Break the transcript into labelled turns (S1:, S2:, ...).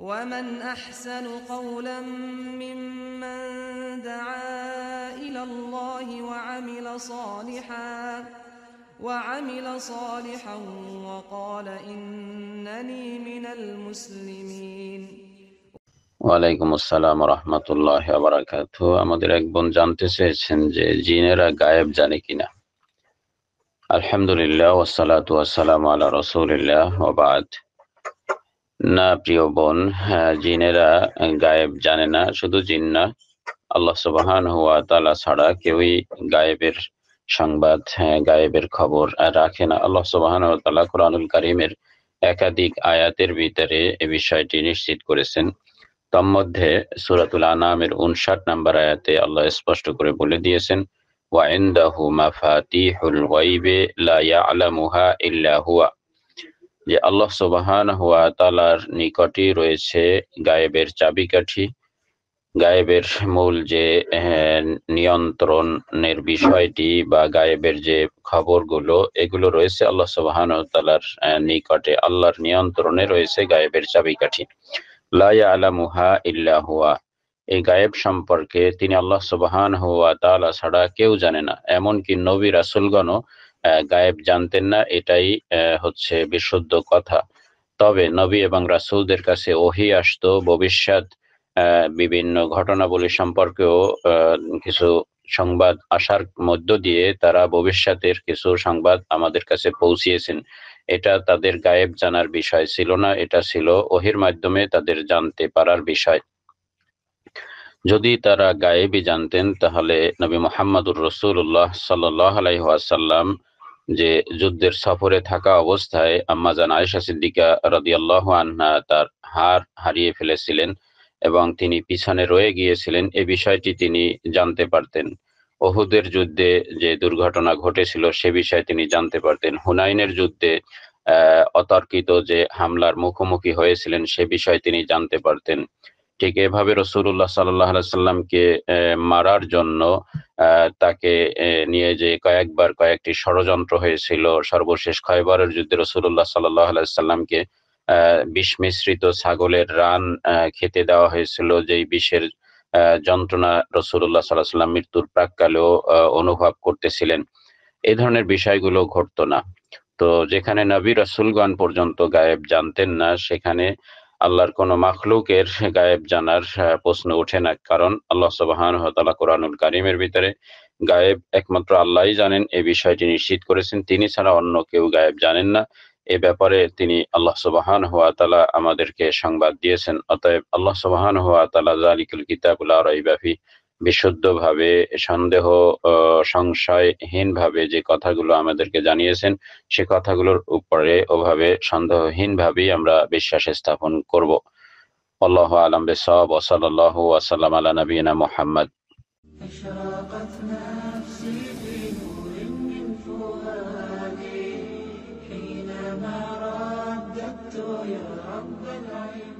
S1: ومن احسن قولا ممن دعا الى الله وعمل صالحا وعمل صالحا وقال انني من المسلمين وعليكم السلام ورحمه الله وبركاته আমাদের এক বন জানতে চেয়েছেন যে জিনেরা গায়েব জানে কিনা والصلاه والسلام على رسول الله وبعد না প্রিয় বোন হ্যাঁ, জিনেরা গায়েব জানে না শুধু জিন না আল্লাহ সুবাহান হুয়া তালা ছাড়া কেউই গায়েবের সংবাদ হ্যাঁ, গায়েবের খবর রাখে না আল্লাহ সুবাহান তালা কোরআনুল কারিমের একাধিক আয়াতের ভিতরে এ বিষয়টি নিশ্চিত করেছেন তন্মধ্যে সুরাতুল আনামের উনষাট নাম্বার আয়াতে আল্লাহ স্পষ্ট করে বলে দিয়েছেন ওয়াইন্দাহু মাফাতিহুল ওয়াইবে লা ইয়ালামুহা ইল্লা হুয়া যে আল্লাহ সুবাহান হুয়া তালার নিকটই রয়েছে গায়েবের চাবিকাঠি গায়েবের মূল যে নিয়ন্ত্রণের বিষয়টি বা গায়েবের যে খবরগুলো এগুলো রয়েছে আল্লাহ সুবাহান তালার নিকটে আল্লাহর নিয়ন্ত্রণে রয়েছে গায়েবের চাবিকাঠি লাইয়া আলামুহা ইল্লাহুয়া এই গায়েব সম্পর্কে তিনি আল্লাহ সুবাহান হুয়া তালা ছাড়া কেউ জানে না এমনকি নবী রাসুলগণও গায়েব জানতেন না এটাই হচ্ছে বিশুদ্ধ কথা তবে নবী এবং রাসুলদের কাছে ওহি আসতো ভবিষ্যৎ বিভিন্ন ঘটনাবলী সম্পর্কেও কিছু সংবাদ আসার মধ্য দিয়ে তারা ভবিষ্যতের কিছু সংবাদ আমাদের কাছে পৌঁছিয়েছেন এটা তাদের গায়েব জানার বিষয় ছিল না এটা ছিল ওহির মাধ্যমে তাদের জানতে পারার বিষয় যদি তারা গায়েবি জানতেন তাহলে নবী মোহাম্মদুর রসুল্লাহ সাল্লাহ যে যুদ্ধের সফরে থাকা অবস্থায় আম্মাজান আয়েশা সিদ্দিকা রদিয়াল্লাহ আনহা তার হার হারিয়ে ফেলেছিলেন এবং তিনি পিছনে রয়ে গিয়েছিলেন এ বিষয়টি তিনি জানতে পারতেন অহুদের যুদ্ধে যে দুর্ঘটনা ঘটেছিল সে বিষয়ে তিনি জানতে পারতেন হুনাইনের যুদ্ধে অতর্কিত যে হামলার মুখোমুখি হয়েছিলেন সে বিষয়ে তিনি জানতে পারতেন ঠিক এভাবে রসুল্লাহ সাল্লাহ সাল্লামকে মারার জন্য তাকে নিয়ে যে কয়েকবার কয়েকটি ষড়যন্ত্র হয়েছিল সর্বশেষ খয়বারের যুদ্ধে রসুল্লাহ সাল্লাহ সাল্লামকে বিষ মিশ্রিত ছাগলের রান খেতে দেওয়া হয়েছিল যেই বিষের যন্ত্রণা রসুল্লাহ সাল্লাহ সাল্লাম মৃত্যুর প্রাককালেও অনুভব করতেছিলেন এ ধরনের বিষয়গুলো ঘটতো না তো যেখানে নবী রসুলগণ পর্যন্ত গায়েব জানতেন না সেখানে আল্লাহর কোন মাখলুকের গায়েব জানার প্রশ্ন ওঠে না কারণ আল্লাহ সবহান কোরআনুল কারিমের ভিতরে গায়েব একমাত্র আল্লাহ জানেন এই বিষয়টি নিশ্চিত করেছেন তিনি ছাড়া অন্য কেউ গায়েব জানেন না এ ব্যাপারে তিনি আল্লাহ সুবাহান হুয়া তালা আমাদেরকে সংবাদ দিয়েছেন অতএব আল্লাহ সুবাহান হুয়া তালা জালিকুল কিতাবুল্লাহ রইবাফি বিশুদ্ধভাবে সন্দেহ সংশয়হীনভাবে যে কথাগুলো আমাদেরকে জানিয়েছেন সে কথাগুলোর উপরে ওভাবে সন্দেহহীনভাবেই আমরা বিশ্বাস স্থাপন করব আল্লাহ আলম বেসব ওসলাল্লাহ ওয়াসাল্লাম আলা নবীনা মোহাম্মদ يا رب